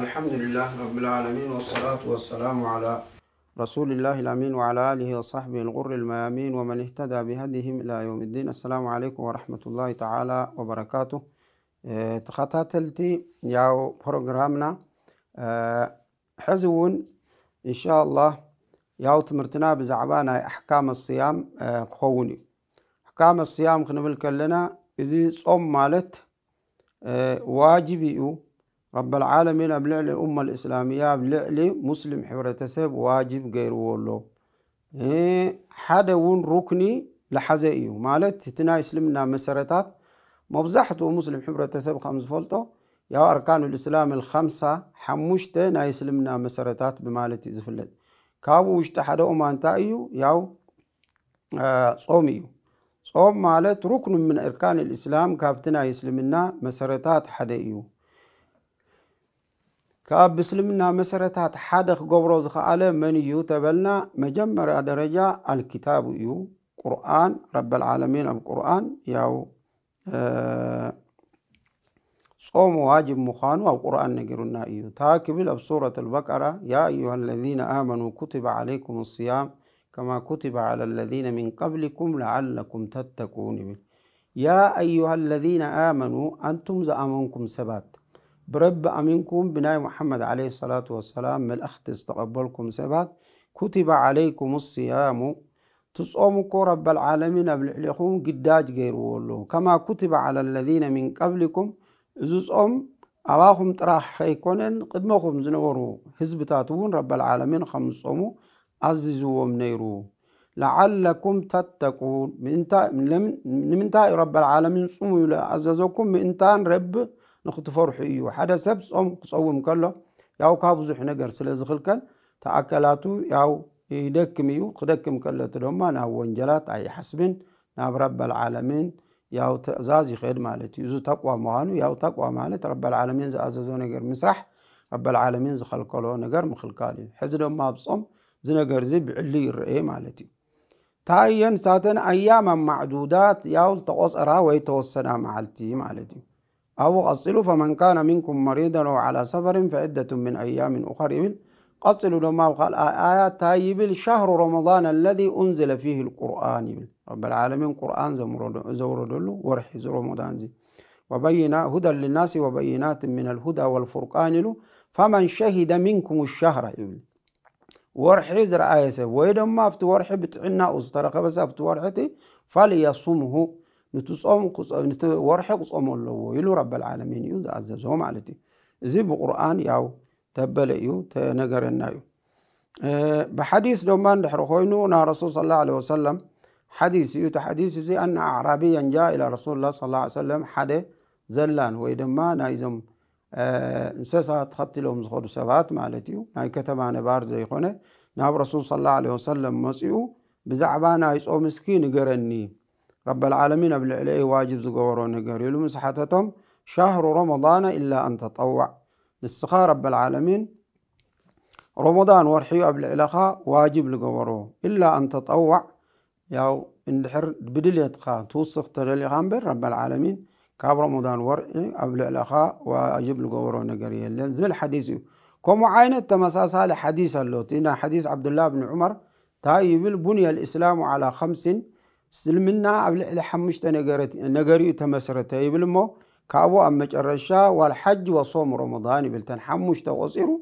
الحمد لله رب العالمين والصلاة والسلام على رسول الله الأمين وعلى آله وصحبه الغر الميامين ومن اهتدى بهديهم إلى يوم الدين السلام عليكم ورحمة الله تعالى وبركاته اه تخطاتلتي ياو بروغرامنا حزون إن شاء الله ياو تمرتنا بزعبانا أحكام الصيام خوني أحكام الصيام خنبل كلنا إذا صوم مالت واجبي رب العالمين أبلع الأمة الإسلامية أبلع حورة حبرتسب واجب غير ولو إيه حدا ون ركني لحزئيو مالت تتنا إسلامنا مسرتات مبزحت ومسلم حبرتسب خمس فولتو يا أركان الإسلام الخمسة حمشته نا إسلامنا مسرتات بمالت زفلت كابو وشت حدا أمان تأيو ياو آه صوميو صوم مالت ركن من أركان الإسلام كابتنا እስልምና مسارتات ሓደ كاب بسلمنا مسرتات حادق غبروز خاله من يو مجمرة درجة الكتاب يو قرآن رب العالمين أو قرآن يو صوم واجب مخان أو قرآن نجرنا يو تاكبل أب سورة البقرة يا أيها الذين آمنوا كتب عليكم الصيام كما كتب على الذين من قبلكم لعلكم تتكون يا أيها الذين آمنوا أنتم زأمنكم سبات برب أمينكم بناي محمد عليه الصلاة والسلام من الأخت استقبلكم سبات كتب عليكم الصيام تصومكم رب العالمين أبلحلكم قداج غير والله كما كتب على الذين من قبلكم إذ صوم أواهم تراح خيكونن قدمكم زنورو هزبتاتون رب العالمين خمصومو أززوهم نيرو لعلكم تتقون من لمن رب العالمين صوموا أززوكم من رب نخط إيو حدا سبس أم قصو مكلا ياو كابزو حنجر سلز خلكن تأكلاتو ياو يدكميو قدكم كلا تلوما ناو ونجلات أي حسبن ناب رب العالمين ياو تأزازي خير مالتي يزو تقوى مهانو ياو تقوى مالت رب العالمين زأزازو نجر مسرح رب العالمين زخلقلو نجر مخلقالي حزدو ما بصم زنجر زي بعلي رأي مالتي تاين ساتن أيام معدودات ياو تقصرا ويتوسنا معلتي مالتي أو غسلوا فمن كان منكم مريضا أو على سفر فعدة من أيام أخر قصلوا لما قال آيات تايب شهر رمضان الذي أنزل فيه القرآن رب العالمين قرآن زور دلو زور رمضان زي وبينا هدى للناس وبينات من الهدى والفرقان له فمن شهد منكم الشهر إبل ورحي زر آية ما أفتو ورحي بتعنا أسترق بس أفتو ورحتي فليصمه نتصوم قصوم نتورح قصوم الله ويلو رب العالمين يو عززهم على تي زي بقرآن ياو تبلا يو تنجر النايو بحديث دوما نحرقينو نا رسول صلى الله عليه وسلم حديث يو تحديث زي أن أعرابيا جاء إلى رسول الله صلى الله عليه وسلم حد زلان ويدما نايزم نسسا تخطي لهم زخود سبات مالتيو ناي كتب عن بار زي خونه ناب رسول صلى الله عليه وسلم مسيو بزعبان عيسو مسكين قرني رب العالمين بالعليه واجب زقورون قريلو مسحتتهم شهر رمضان إلا أن تطوع نسخة رب العالمين رمضان ورحيو أبل علاقة واجب لقورو إلا أن تطوع ياو اندحر بدل يتقى توسخ ترلي غامبر رب العالمين كاب رمضان ورحي أبل علاقة واجب لقورو نقري زمل حديث كم عينة تمساسها لحديث اللوت إن حديث عبد الله بن عمر تايب بني الإسلام على خمس سلمنا عبل الحمش تنجرت نجري تمسرت يبل مو كابو أم الرشا والحج وصوم رمضان يبل تنحمش تقصيرو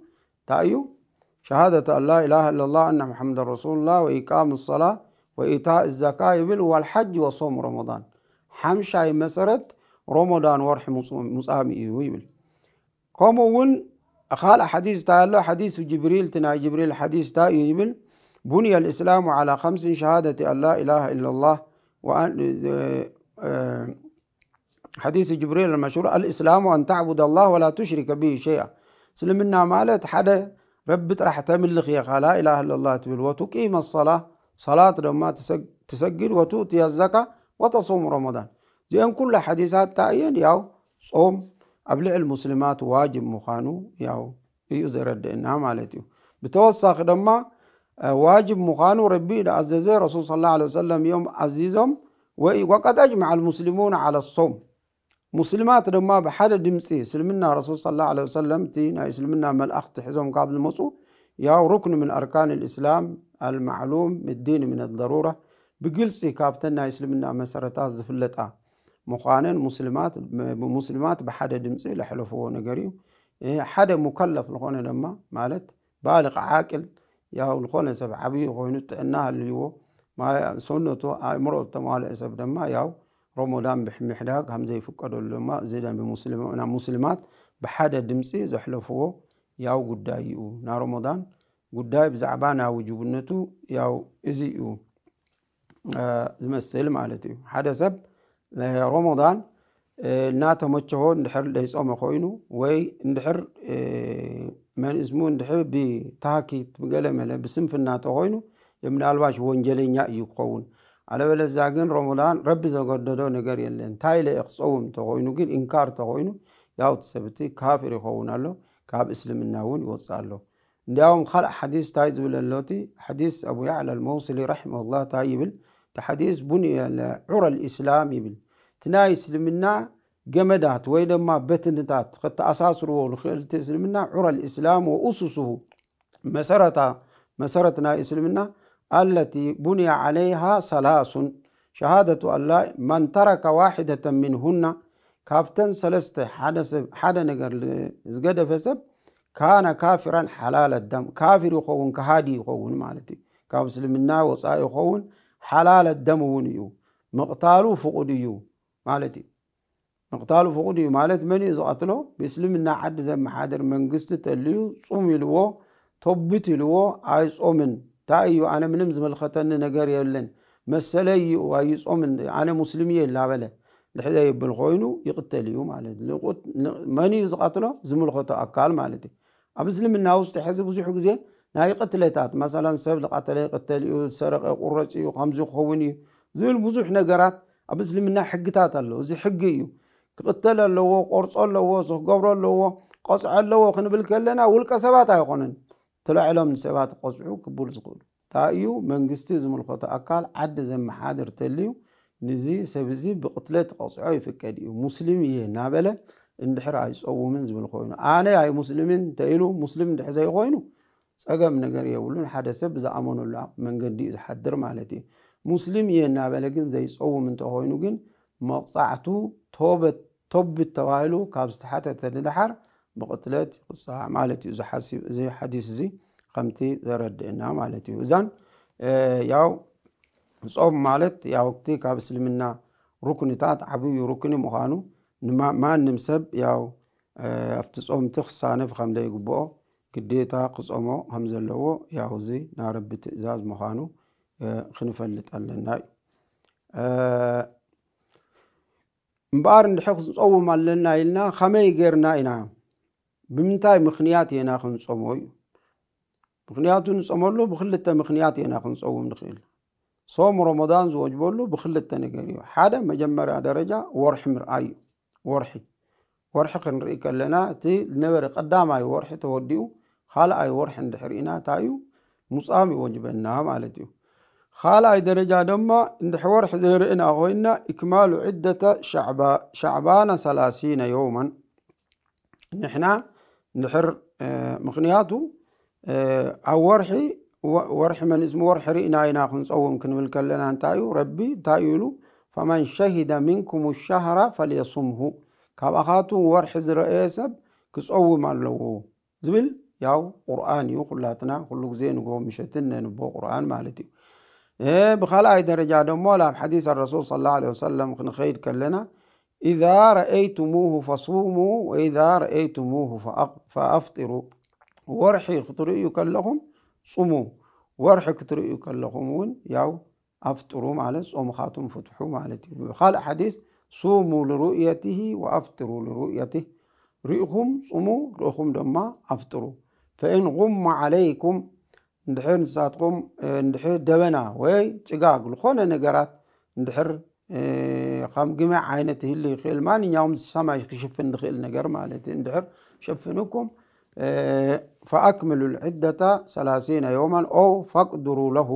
تأيو شهادة الله إله إلا الله أن محمد رسول الله وإقام الصلاة وإيتاء الزكاة يبل والحج وصوم رمضان حمشا مسرت رمضان ورحم مصامي يبل كومون أخال حديث تعالى حديث جبريل تنا جبريل حديث تأيو يبل بني الإسلام على خمس شهادة أن لا إله إلا الله آه، حديث جبريل المشهور الإسلام أن تعبد الله ولا تشرك به شيئا سلمنا مالت حدا رب راح تملخ يا لا إله إلا الله تبل وتقيم الصلاة صلاة لما تسجل وتؤتي الزكاة وتصوم رمضان زين كل حديثات تأين ياو صوم أبلع المسلمات واجب مخانو ياو يزرد إنها مالتي بتوسخ دما واجب مخانو ربي لأززي رسول صلى الله عليه وسلم يوم عزيزهم وقد أجمع المسلمون على الصوم مسلمات لما بحد دمسي سلمنا رسول صلى الله عليه وسلم تينا سلمنا أخت حزوم قبل المصو يا ركن من أركان الإسلام المعلوم من الدين من الضرورة بقلسي كابتنا يسلمنا مسرتات زفلتا مخانين مسلمات مسلمات بحد دمسي لحلفوا نقريو إيه، حدا مكلف لخونا لما مالت بالغ عاقل يا ولكون سب عبي قوينو تعنا هاليو ما سنتو اي مرو تمال اسب دما ياو رمضان بحمحداك هم زي فكر لما زيدان بمسلم انا مسلمات بحد دمسي زحلفو ياو غدايو نا رمضان غداي بزعبانا وجوبنتو ياو ازيو آه زمسل مالتي حدا سب رمضان آه ناتا متشهون دحر ليصوم خوينو وي دحر آه من اسمه ندحب بتاكي بقلة ملا بسم في الناتو غينو يمن الواش ونجلين يقون على بل الزاقين رمضان رب زغر دادو نگر يلين تايلة اقصوهم تغوينو قين انكار تغوينو ياو تسبتي كافر يخوون الله كاب اسلم الناون يوصى الله نداوم خلع حديث تايز بلالوتي حديث ابو يعلى الموصلي رحمه الله تايبل تحديث بني على عرى الاسلام يبل تنا اسلمنا جمدات ويلما بتنتات خت أساسه ولخلت تسلمنا عرى الإسلام وأسسه مسرة مسرتنا إسلمنا التي بني عليها سلاس شهادة الله من ترك واحدة منهن كافتن سلست حدا نقر زجد فسب كان كافرا حلال الدم كافر يخون كهادي يخون مالتي كاب سلمنا وصاي يخون حلال الدم ونيو مقتالو فقديو مالتي مقتال فقود يمالت من يزقتلو بسلم إن حد زم حادر من قست تليو صوم يلو تبت يلو عايز أمن تأيو أنا من نمز ملختن نجار يلن مسألة يو عايز أمن أنا مسلمي لا بلا لحدا يبن خوينو يقتل يوم على لقط من يزقتلو زم الخطا أكال مالتي أبسلم إن أوس تحسب وزي حق زي نا يقتل تات مثلا سب لقتل يقتل يسرق قرشي وخمز خويني زي البزوح نجارات أبسلم إن حق تات الله زي حق يو كقتل اللو قرص اللو صغبر اللو قصع اللو خنبل كلنا ولك سبات يقونن تلا علم سبات قصعو كبول زغول تايو من قستيزم الخطا اكال عد زم حادر تليو نزي سبزي بقتلت قصعو يفكديو مسلم يي نابل اندحر اي صو من زم الخوينو انا اي مسلمين تايلو مسلم اندح زي خوينو صقم نغير يولن حدا سب زامن الله من قدي يحضر مالتي مسلم يي نابل كن زي صو من تو خوينو كن مقصعتو توبت طبت توعله كاب استحاتة تندحر بقتلات قصة مالتي إذا حسب زي حديث زي خمتي زرد إنها مالتي إذن ያው ጾም ማለት ያው ወቅቲ ካብ እስልምና ሩክንታት ዓብዩ ሩክኒ ምዃኑ ማንም ሰብ ያው ኣብቲ ጾምቲ ክሳነፍ ከም ዘይግብኦ ግዴታ ክጾሞ ከም ዘለዎ ያው እዚ ናይ ረቢ ትእዛዝ ምዃኑ ክንፈልጥ ኣለና እዩ እምበኣር እንድሕር ክንፀውም ኣለና ኢልና ከመይ ገርና ኢና ብምንታይ ምክንያት የና ክንፀሞ እዩ ምክንያቱ ንፀመሉ ብክልተ ምክንያት የና ክንፀውም ንክእል ሶም ሮሞዳን ዝወጅበሉ ብክልተ ነገር እዩ ሓደ መጀመርያ ደረጃ ወርሒ ምርኣይ እዩ ወርሒ ወርሒ ክንርኢ ከለና እቲ ዝነበረ ቀዳማይ ወርሒ ተወዲኡ ካልኣይ ወርሒ እንድሕርኢና እንታይ እዩ ሙፃም ይወጅበና ማለት እዩ اي درجة دما اند حوار حذير إن أغوينا إكمال عدة شعبا شعبان ثلاثين يوما نحنا نحر آه، مخنياتو آه، أو ورحي ورحي من اسمه ورحي رئنا اينا خنص أو ممكن لنا انتايو ربي تايولو فمن شهد منكم الشهر فليصمه كاب كابخاتو ورح زر إسب كسأو مالو زبل ياو قرآن يو قلاتنا قلوك زينو قوم مشتنا بو قرآن مالتي إيه، بخلاء آية درجة مولا بحديث الرسول صلى الله عليه وسلم خير كلنا إذا رأيتموه فصوموا وإذا رأيتموه فأفطروا ورحي قطري يكلهم صوموا ورحي قطري يكلهم ياو أفطروا معلس خاتم فتحوا معلتي خال حديث صوموا لرؤيته وأفطروا لرؤيته رئكم صوموا رئكم دما أفطروا فإن غم عليكم ندحر نساتقوم ندحر دبنا وي تقاق لخونا نقرات ندحر قام قمع عينته اللي خيل ماني نيوم السماء يشفن دخيل نقر مالتي ندحر شفنكم فأكملوا العدة ثلاثين يوما أو فقدروا له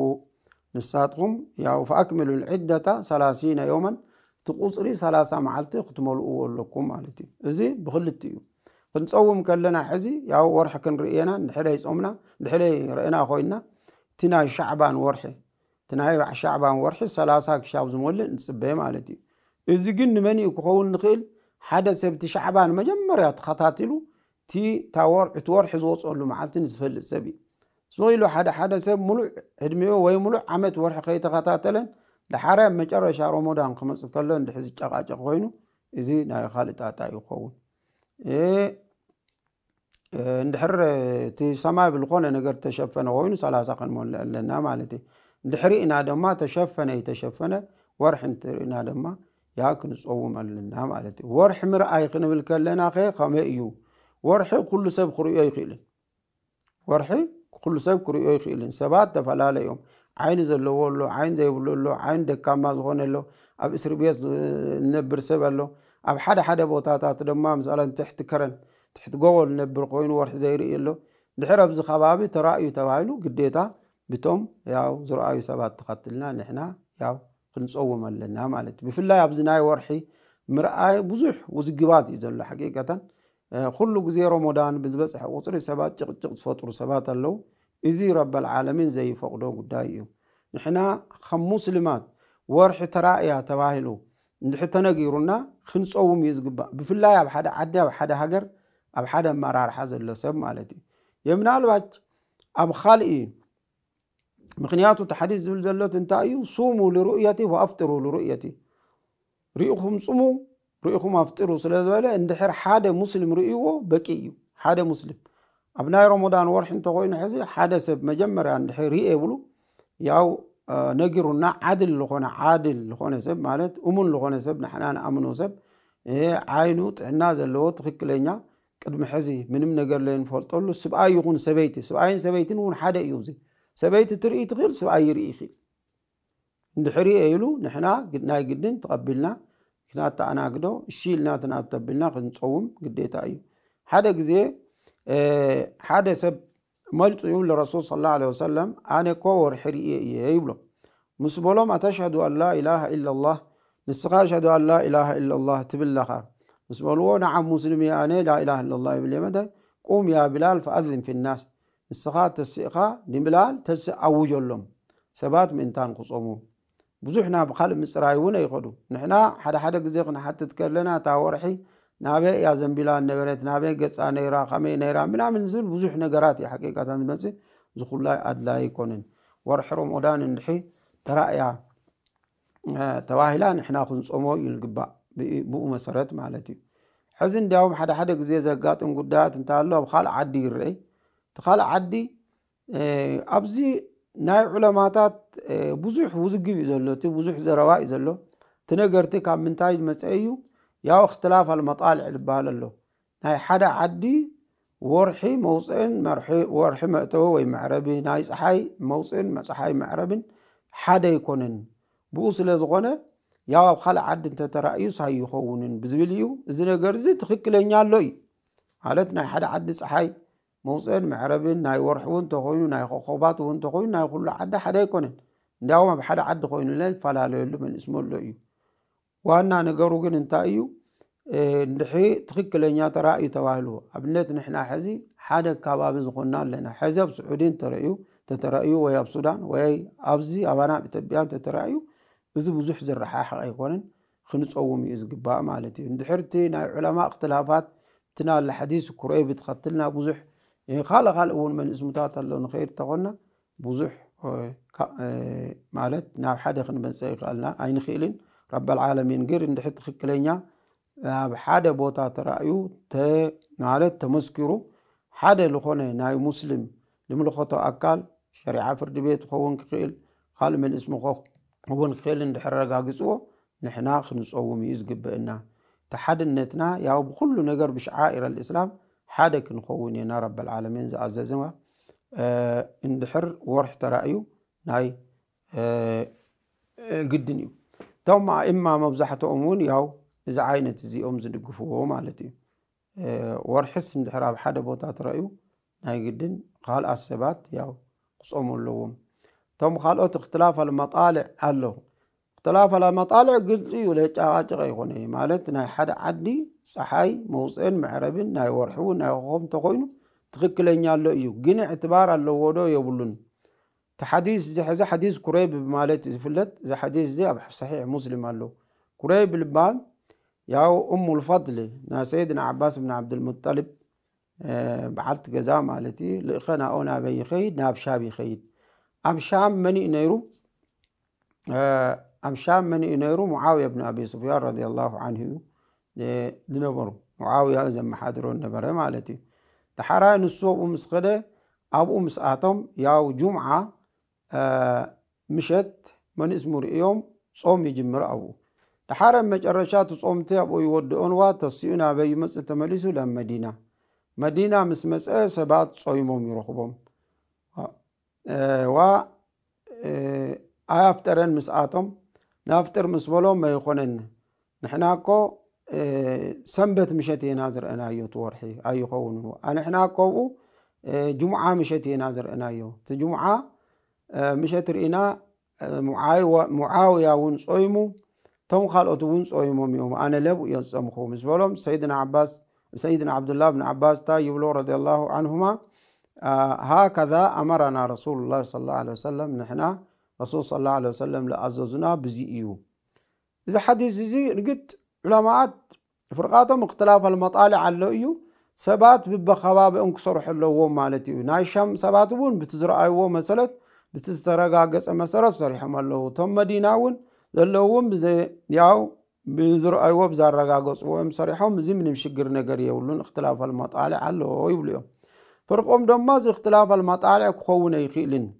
نساتقوم يا يعني فأكملوا العدة ثلاثين يوما تقصري ثلاثة معلتي ختموا الأول لكم مالتي إزي بخلتي يوم ክንፀውም ከለና ሕዚ ያው ወርሒ ክንርእየና ንድሕደ ይፆምና ንድሕደ ይርእና ኮይንና እቲ ናይ ሻዕባን ወርሒ እቲ ናይ ሻዕባን ወርሒ ሰላሳ ክሻብ ዝሞልእ ንፅበየ ማለት እዩ እዚ ግን ንመን እዩ ክኸውን ንኽእል ሓደ ሰብ እቲ ሻዕባን መጀመርያ ተኸታቲሉ እቲ እታ ወርሒ ወርሒ ዝወፀሉ መዓልትን ዝፈልጥ ሰብ እዩ ስቕ ኢሉ ሓደ ሓደ ሰብ ሙሉዕ ዕድሚዮ ወይ ሙሉዕ ዓመት ወርሒ ከይተኸታተለን ድሓርያ መጨረሻ ሮሞዳን ክመፅእ ከሎ እንድሕ ዝጨቃጨቕ ኮይኑ እዚ ናይ ካልእ ጣጣ ይኸውን ندحر تي سما بالقونة نقدر تشفنا وين سلا ساقن مول لنا مالتي ندحر إن هذا ما تشفنا يتشفنا ورح انت إن هذا ما ياكن صوم لنا مالتي ورح مر أي قن بالكلنا خي خم أيو ورح كل سب خري أي خيل ورح كل سب خري أي خيل سبات تفعل على يوم عين زلوا له عين زي بلو له عين دكان ما زغون له أب إسربيس نبر سب له أب حدا حدا بوتاتات دمام سألن تحت كرن تحت قول نبر قوين ورح زيري يلو دحر أبز خبابي ترأيو تبايلو قديتا بتوم ياو زرأيو سبات تقتلنا نحنا ياو خنس أول مالنا مالت بفلا يابزناي ورحي مرأي بزوح وزقبات يزن حقيقة خلو قزيرو مدان بزبس حوصري سبات جغجغ فطر سبات اللو إزي رب العالمين زي فقدو قدائيو نحنا خم مسلمات ورحي ترأيا تبايلو ندحتنا قيرونا خنس أول ميزقبا بفلا ياب حدا عدا حدا هجر ኣብ ሓደ ኣመራርሓ ዘሎ ሰብ ማለት እዩ የ ምናልባች ኣብ ካሊእ ምክንያቱ እቲ ሓዲስ ዝብል ዘሎት እንታይ እዩ ሱሙ ልሩእየቲ ወኣፍጥሩ ልሩእየቲ ርኢኹም ፅሙ ርኢኹም ኣፍጢሩ ስለ ዝበለ እንድሕር ሓደ ሙስሊም ርእይዎ በቂ እዩ ሓደ ሙስሊም ኣብ ናይ ሮሞዳን ወርሒ እንተኮይኑ ሕዚ ሓደ ሰብ መጀመርያ እንድሕር ርኤ ብሉ ያው ነጊሩና ዓድል ዝኾነ ዓድል ዝኾነ ሰብ ማለት እሙን ዝኾነ ሰብ ንሕና ንኣምኖ ሰብ ዓይኑ ጥዕና ዘለዎ ትክክለኛ قد محزي منم نجر لين فرطلو سبع يكون سبيتي سبع ين سبيتي حدا يوزي سبيتي تري تغير سبع يري يخي ندحري أيلو نحنا قدنا قدن تقبلنا كنا تعنا قدو شيلنا تنا تقبلنا خذ نصوم قديت أيو حدا جزي اه حدا سب مالت يقول للرسول صلى الله عليه وسلم أنا كور حري يبلو مسبولو ما تشهد أن لا إله إلا الله نسقى أشهد أن لا إله إلا الله تبلخا بس بقولوا نعم مسلم يا أنا لا إله إلا الله يبلي مدى قوم يا بلال فأذن في الناس استخاء تسيقا لبلال تس أوجو لهم سبات من تان قصومو بزحنا بقال مصرايون يخدو نحنا حدا حدا غزي قنا حتى تكلنا تا ورحي نابي يا زنبيلا نبرت نابي قصا نيرا خمي نيرا منا من زول بزحنا قرات يا حقيقة زخول زخلاي أدلا يكونن ورح رمضان ندحي ترأيا ተባሂላ نحنا ክንፀሞ እዩ بؤ مسرات መሰረት حزن داوم حدا حدا جزية زقات إن قدات إن تعلوا بخال عدي الرئي تخال عدي أبزي ناي علماتات بزح وزقيم يزلو تي بزح زرواء يزلو تنقرتي كان من تايز مسأيو ياو اختلاف المطالع البال اللو ناي حدا عدي ورحي موصين مرحي ورحي مأتوه وي معربي ناي صحاي موصين صحاي معربين حدا يكونن بوصل لزغونه ያው ኣብ ካልእ ዓዲ እንተተራእዩ ሳይ ይኸውን ብዝብል እዩ እዚ ነገር እዚ ትኽክለኛ ኣሎ እዩ ማለት ናይ ሓደ ዓዲ ፀሓይ መውፅአን መዕረብን ናይ ወርሒ እውን እንተኮይኑ ናይ ኮኮባት እውን እንተኮይኑ ናይ ኩሉ ዓዲ ሓደ ኣይኮነን እንዲያውም ኣብ ሓደ ዓዲ ኮይኑለ ይፈላለየሉ መንእስመሎ እዩ ዋና ነገሩ ግን እንታይ እዩ እንድሕ ትኽክለኛ ተራእዩ ተባሂልዎ ኣብነት ንሕና ሕዚ ሓደ ከባቢ ዝኾና ኣለና ሕዚ ኣብ ስዑድን ተረእዩ ተተረእዩ ወይ ኣብ ሱዳን ወይ ኣብዚ ኣባና ኢትዮጵያ ተተረእዩ እዚ ብዙሕ ዘረሓሕቕ ኣይኮነን ክንፀውም እዩ ዝግባእ ማለት እዩ እንድሕርቲ ናይ ዑለማ እክትላፋት እቲ ናብ ሓዲስ ኩርአይ ብትኸትልና ብዙሕ ካልእ ካልእ እውን መንእስሙታት ኣሎ ንኸይድ እንተኾና ብዙሕ ማለት ናብ ሓደ ክንመፅእ ይኽእልና ኣይንኽእልን ረብልዓለሚን ግር እንድሕር ትክክለኛ ናብ ሓደ ቦታ ተራእዩ ማለት ተመስኪሩ ሓደ ዝኾነ ናይ ሙስሊም ልምልኸቶ ኣካል ሸሪዓ ፍርዲ ቤት ክኸውን ክኽእል ካልእ መንእስ اون خیل اندحر رقاقزو نحنا خنس اوومي ازقب انا تحاد النتنا ياو بخلو نقر بش عائر الاسلام حادا كنخووني انا رب العالمين زعززنوا آه اندحر ورح ترأيو ناي قدنيو آه آه توم اما مبزحة امون ياو اذا عينت زي ام زندقفوه مالتي ورحس اندحر اب حادا بوتات رأيو ناي قدن قال السبات ياو قص امون لهم تم خالوت اختلاف المطالع هلو اختلاف المطالع قلت لي إيه؟ ولا تشاغاتي غيغوني مالتنا حد عدي صحاي موسين معربين ناي ورحو ناي غوم تغوينو تغكلين يالو يو قين اعتبار اللو ودو يبولون تحديث زي حزا حديث كريب مالت فلت زي حديث زي ابح صحيح مسلم اللو كريب الباب ياو ام الفضل نا سيدنا عباس بن عبد المطلب أه بعت جزاء مالتي لخنا اونا بي خيد ناب شابي خيد أمشام من إنيرو آه، أمشام من إنيرو معاوية بن أبي سفيان رضي الله عنه آه، دنبرو معاوية إذا ما حضروا النبرة مالتي تحرى نسوق أمس قده أو أمس آتم ياو جمعة آه، مشت من اسمه رئيوم ጾም ይጅምር አቡ ተሓረ መጨረሻ ትጾምቲ ኣብኡ ይወድኦንዋ ተሲኡ ናበይ ይመፅእ ተመሊሱ ለም مدينة መዲና ምስ መፀአ ሰባት ጾይሞም ይረኽቦም و ኣያፍጠረን ምስኣቶም ናፍጥር ምስ በሎም ኣይኮነን ንሕና ኮ ሰንበት ምሸት ኢና ዝረአናዮ እቲ ወርሒ ኣይኸውን ኣንሕና ከምኡ ጅሙዓ ምሸት ኢና ዝረአናዮ እቲ ጅሙዓ ምሸት ርኢና ሙዓውያ እውን ጾይሙ እቶም ካልኦት እውን ጾይሞም እዮም ኣነ ለብ እዮም ዝፀምኹ ምስ በሎም ሰይድና ዓባስ ሰይድና ዓብዱላህ ብን ዓባስ እንታይ ይብሎ ረዲ ላሁ ዓንሁማ هكذا أمرنا رسول الله صلى الله عليه وسلم نحنا رسول صلى الله عليه وسلم لأززنا بزي إذا حديث زي رقت علامات فرقاتهم اختلاف المطالع على إيو سبات ببخبابئهم كسرح اللوم مالت إيو نايشام سبات بون بتزرع أيوه مسألة بتزرقاقس مسألة صريحهم اللو تم مدينة ون ዘለዎም ያው ብዝረአይዎ ብዛረጋገፅዎ እዮም ሰሪሖም እዚ ምንም ሽግር ነገር የብሉን እክትላፈል መጣልዕ ኣለዎ ይብሉ እዮም فرقوم دوما زي اختلاف المطالع كخوون ايخيلين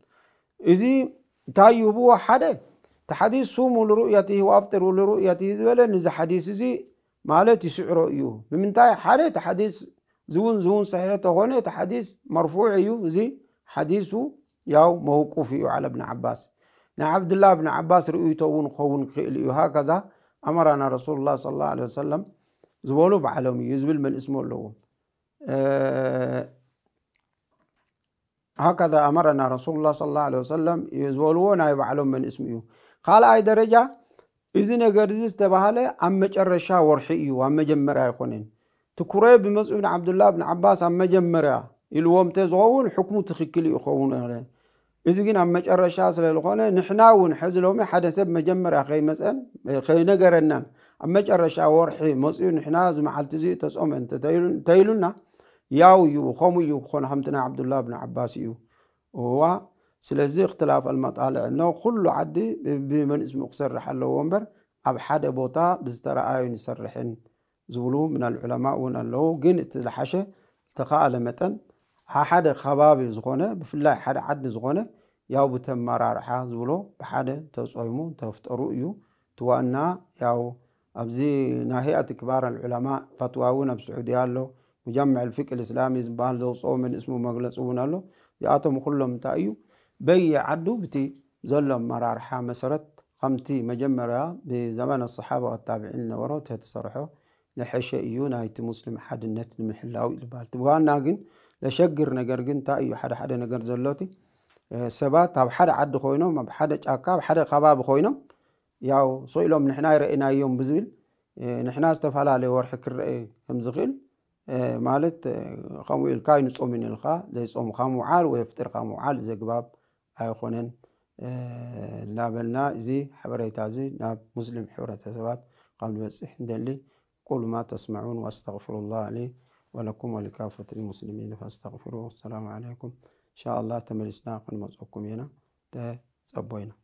ازي تايوبو حدا تحديث سومو لرؤيته وافطروا لرؤيته زبالين ازي حديث زي مالتي سعر ايو بمنتاي حدا تحديث زون زون صحيحته هنا تحديث مرفوع ايو زي حديثه ياو موقوف ايو على ابن عباس عبد الله بن عباس رؤيته ون خوون خيل ايو هكذا امرنا رسول الله صلى الله عليه وسلم زبولو بعلومي يزبل من اسمه اللو أه ሃከዛ ኣመረና ረሱሉ ላ ስለ ላ ወሰለም ዝበልዎ ናይ ባዕሎም መንእስሚ እዩ ካልኣይ ደረጃ እዚ ነገር እዚ ዝተባሃለ ኣብ መጨረሻ ወርሒ እዩ ኣብ መጀመርያ ይኮነን እቲ ኩረይ ብመፅኡ ንዓብዱላ ብን ዓባስ ኣብ መጀመርያ ኢልዎም እተ ዝኸውን ሕኩሙ ትኽክል ይኸውን እዚ ግን ኣብ መጨረሻ ስለ ዝኾነ ንሕና እውን ሕዚ ሎሚ ሓደ ሰብ መጀመርያ ከይመፀን ከይነገረናን ኣብ መጨረሻ ወርሒ መፅኡ ንሕና ዝመዓልቲ እዚ ተፆመን እንተይሉና ያው እዩ ከምኡ እዩ ክኾነ ከምቲ ናይ ዓብዱላህ ብን ዓባስ እዩ እዋ ስለዚ እክትላፍ ኣልመጣልዕ ኖ ኩሉ ዓዲ ብመንእስሙ ክሰርሕ ኣለዎ እምበር ኣብ ሓደ ቦታ ብዝተረኣዩን ይሰርሕን ዝብሉ ምናል ዑለማ እውን ኣለው ግን እቲ ዝሓሸ ዝተኸኣለ መጠን ሓደ ከባቢ ዝኾነ ብፍላይ ሓደ ዓዲ ዝኾነ ያው ብተመራርሓ ዝብሎ ብሓደ ተፀይሙ ተፍጠሩ እዩ ትዋእና ያው ኣብዚ ናይ ህያት ክባር ልዑለማ ፈትዋ እውን ኣብ ስዑድያ ኣሎ مجمع الفقه الإسلامي زبال ذو صوم من اسمه مغلس أبونا له يأتم كلهم تأيو بي عدو بتي زلم مرارحة مسرت خمتي مجمرة بزمان الصحابة والتابعين نورو تتصرحو لحشة إيونا هيت مسلم حد النت المحلاو إلبال تبغان ناقن لشقر نقر قن تأيو حد حد نقر زلوتي آه، سبات أو حد عدو خوينهم أو حد أكاب حد خباب خوينهم ياو سويلهم نحنا رأينا يوم بزويل آه، نحنا استفعلا لي ورحك الرأي همزغيل مالت خمو إلقاي نصوم من إلقاء زي صوم خمو عال ويفطر خمو عال زي قباب أي خونن نابلنا زي حبري تازي ناب مسلم حورة تسوات قبل بسيح دلي كل ما تسمعون واستغفر الله لي ولكم ولكافة المسلمين فاستغفروا السلام عليكم إن شاء الله تملسنا قن مزعكم هنا تصبوينا